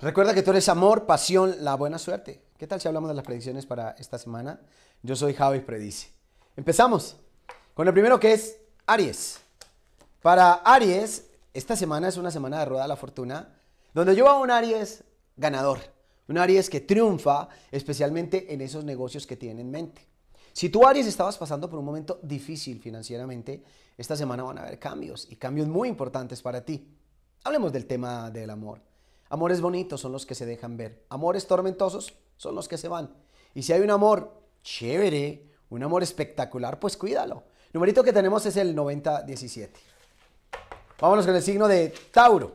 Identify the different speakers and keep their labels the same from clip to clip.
Speaker 1: recuerda que tú eres amor, pasión, la buena suerte. ¿Qué tal si hablamos de las predicciones para esta semana? Yo soy Javi Predice. Empezamos con el primero que es Aries. Para Aries, esta semana es una semana de rueda de la fortuna, donde yo a un Aries ganador, un Aries que triunfa especialmente en esos negocios que tiene en mente. Si tú, Aries, estabas pasando por un momento difícil financieramente, esta semana van a haber cambios y cambios muy importantes para ti. Hablemos del tema del amor. Amores bonitos son los que se dejan ver. Amores tormentosos son los que se van. Y si hay un amor chévere, un amor espectacular, pues cuídalo. El numerito que tenemos es el 9017. Vámonos con el signo de Tauro.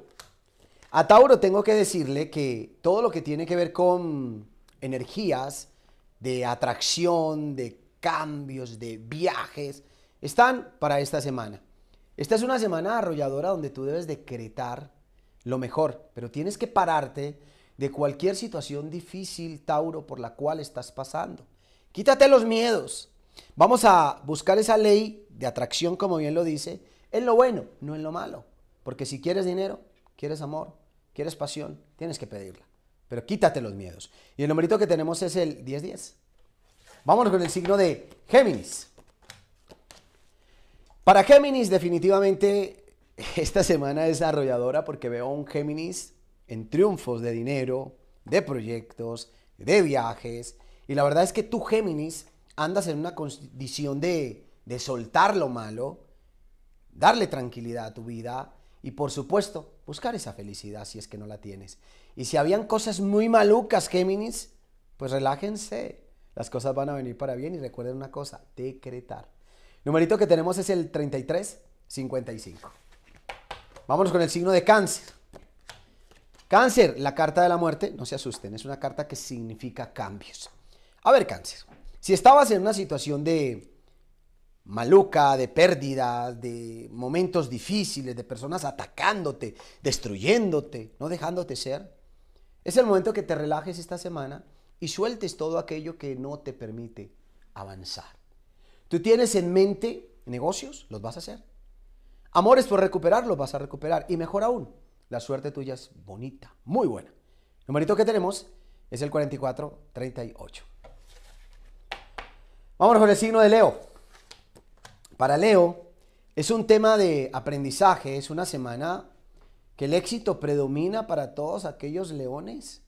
Speaker 1: A Tauro tengo que decirle que todo lo que tiene que ver con energías de atracción, de cambios, de viajes, están para esta semana. Esta es una semana arrolladora donde tú debes decretar lo mejor, pero tienes que pararte de cualquier situación difícil, Tauro, por la cual estás pasando. Quítate los miedos. Vamos a buscar esa ley de atracción, como bien lo dice, en lo bueno, no en lo malo. Porque si quieres dinero, quieres amor, quieres pasión, tienes que pedirla. Pero quítate los miedos. Y el numerito que tenemos es el 1010. Vámonos con el signo de Géminis. Para Géminis definitivamente esta semana es desarrolladora porque veo un Géminis en triunfos de dinero, de proyectos, de viajes. Y la verdad es que tú, Géminis, andas en una condición de, soltar lo malo, darle tranquilidad a tu vida y, por supuesto, buscar esa felicidad si es que no la tienes. Y si habían cosas muy malucas, Géminis, pues relájense. Las cosas van a venir para bien y recuerden una cosa, decretar. El numerito que tenemos es el 3355. Vámonos con el signo de cáncer. Cáncer, la carta de la muerte, no se asusten, es una carta que significa cambios. A ver, cáncer, si estabas en una situación de maluca, de pérdidas, de momentos difíciles, de personas atacándote, destruyéndote, no dejándote ser, es el momento que te relajes esta semana y sueltes todo aquello que no te permite avanzar. Tú tienes en mente negocios, los vas a hacer. Amores por recuperarlos vas a recuperar. Y mejor aún, la suerte tuya es bonita, muy buena. El numerito que tenemos es el 4438. Vámonos con el signo de Leo. Para Leo es un tema de aprendizaje, es una semana que el éxito predomina para todos aquellos leones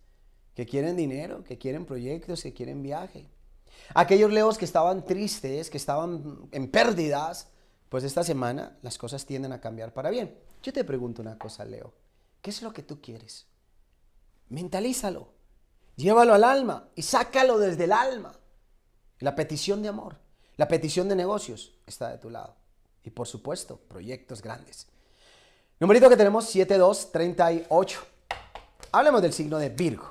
Speaker 1: que quieren dinero, que quieren proyectos, que quieren viaje. Aquellos leos que estaban tristes, que estaban en pérdidas, pues esta semana las cosas tienden a cambiar para bien. Yo te pregunto una cosa, Leo. ¿Qué es lo que tú quieres? Mentalízalo. Llévalo al alma y sácalo desde el alma. La petición de amor, la petición de negocios está de tu lado. Y por supuesto, proyectos grandes. Numerito que tenemos 7238. Hablemos del signo de Virgo.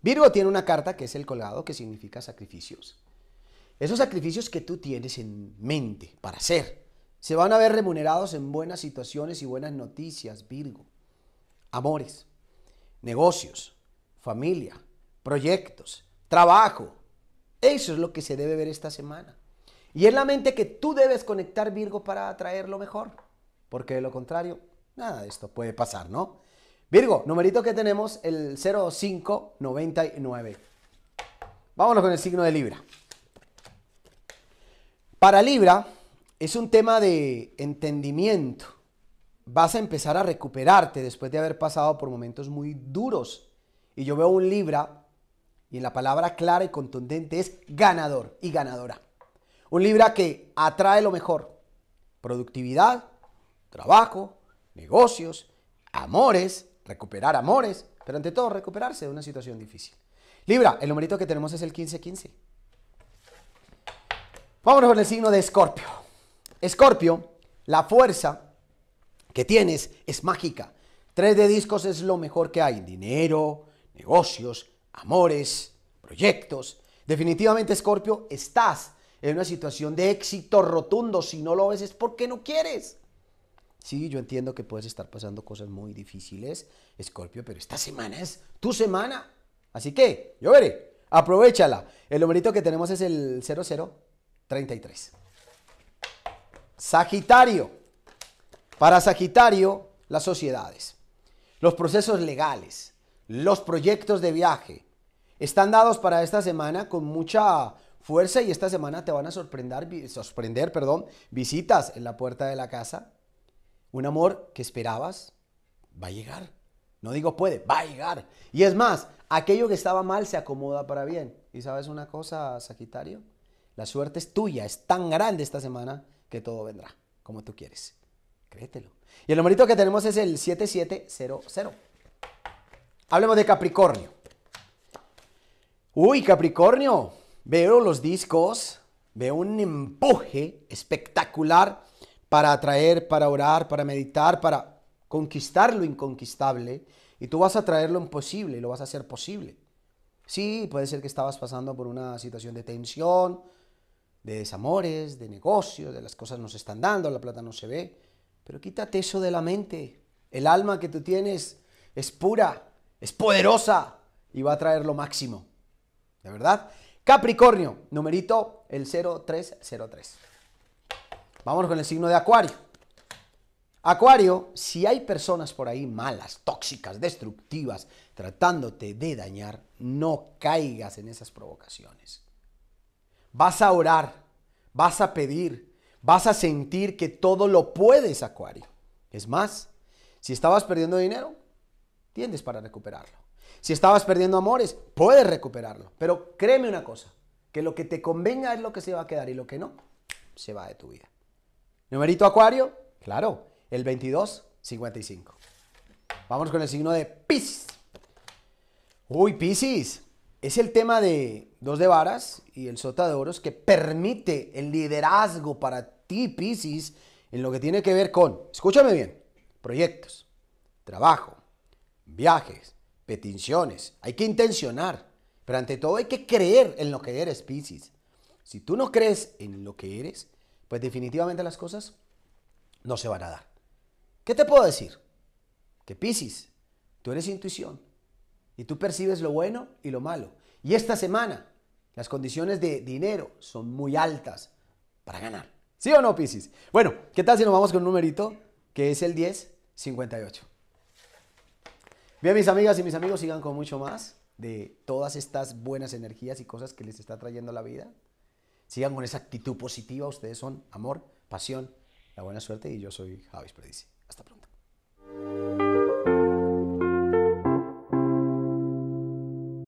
Speaker 1: Virgo tiene una carta que es el colgado, que significa sacrificios. Esos sacrificios que tú tienes en mente para hacer se van a ver remunerados en buenas situaciones y buenas noticias, Virgo. Amores, negocios, familia, proyectos, trabajo. Eso es lo que se debe ver esta semana. Y es la mente que tú debes conectar, Virgo, para atraer lo mejor. Porque de lo contrario, nada de esto puede pasar, ¿no? Virgo, numerito que tenemos, el 0599. Vámonos con el signo de Libra. Para Libra es un tema de entendimiento. Vas a empezar a recuperarte después de haber pasado por momentos muy duros. Y yo veo un Libra, y en la palabra clara y contundente es ganador y ganadora. Un Libra que atrae lo mejor. Productividad, trabajo, negocios, amores, recuperar amores, pero ante todo recuperarse de una situación difícil. Libra, el numerito que tenemos es el 1515. Vámonos con el signo de Escorpio. Escorpio, la fuerza que tienes es mágica. Tres de discos es lo mejor que hay. Dinero, negocios, amores, proyectos. Definitivamente, Escorpio, estás en una situación de éxito rotundo. Si no lo ves es porque no quieres. Sí, yo entiendo que puedes estar pasando cosas muy difíciles, Escorpio, pero esta semana es tu semana. Así que, yo veré, aprovechala. El numerito que tenemos es el 00 33. Sagitario. Para Sagitario, las sociedades, los procesos legales, los proyectos de viaje, están dados para esta semana con mucha fuerza y esta semana te van a sorprender, sorprender perdón, visitas en la puerta de la casa. Un amor que esperabas va a llegar. No digo puede, va a llegar. Y es más, aquello que estaba mal se acomoda para bien. ¿Y sabes una cosa, Sagitario? La suerte es tuya, es tan grande esta semana que todo vendrá como tú quieres. Créetelo. Y el numerito que tenemos es el 7700. Hablemos de Capricornio. Uy, Capricornio, veo los discos, veo un empuje espectacular para atraer, para orar, para meditar, para conquistar lo inconquistable. Y tú vas a traer lo imposible y lo vas a hacer posible. Sí, puede ser que estabas pasando por una situación de tensión, de desamores, de negocios, de las cosas no se están dando, la plata no se ve. Pero quítate eso de la mente. El alma que tú tienes es pura, es poderosa y va a traer lo máximo. ¿De verdad? Capricornio, numerito el 0303. Vamos con el signo de Acuario. Acuario, si hay personas por ahí malas, tóxicas, destructivas, tratándote de dañar, no caigas en esas provocaciones. Vas a orar, vas a pedir, vas a sentir que todo lo puedes, Acuario. Es más, si estabas perdiendo dinero, tiendes para recuperarlo. Si estabas perdiendo amores, puedes recuperarlo. Pero créeme una cosa, que lo que te convenga es lo que se va a quedar y lo que no, se va de tu vida. Numerito Acuario, claro, el 2255. Vamos con el signo de Pisces. Uy, Piscis es el tema de dos de varas y el sota de oros que permite el liderazgo para ti, Piscis, en lo que tiene que ver con, escúchame bien, proyectos, trabajo, viajes, peticiones. Hay que intencionar, pero ante todo hay que creer en lo que eres, Piscis. Si tú no crees en lo que eres, pues definitivamente las cosas no se van a dar. ¿Qué te puedo decir? Que Piscis, tú eres intuición y tú percibes lo bueno y lo malo. Y esta semana las condiciones de dinero son muy altas para ganar. ¿Sí o no, Piscis? Bueno, ¿qué tal si nos vamos con un numerito que es el 1058? Bien, mis amigas y mis amigos, sigan con mucho más de todas estas buenas energías y cosas que les está trayendo la vida. Sigan con esa actitud positiva. Ustedes son amor, pasión, la buena suerte y yo soy Javis Predici.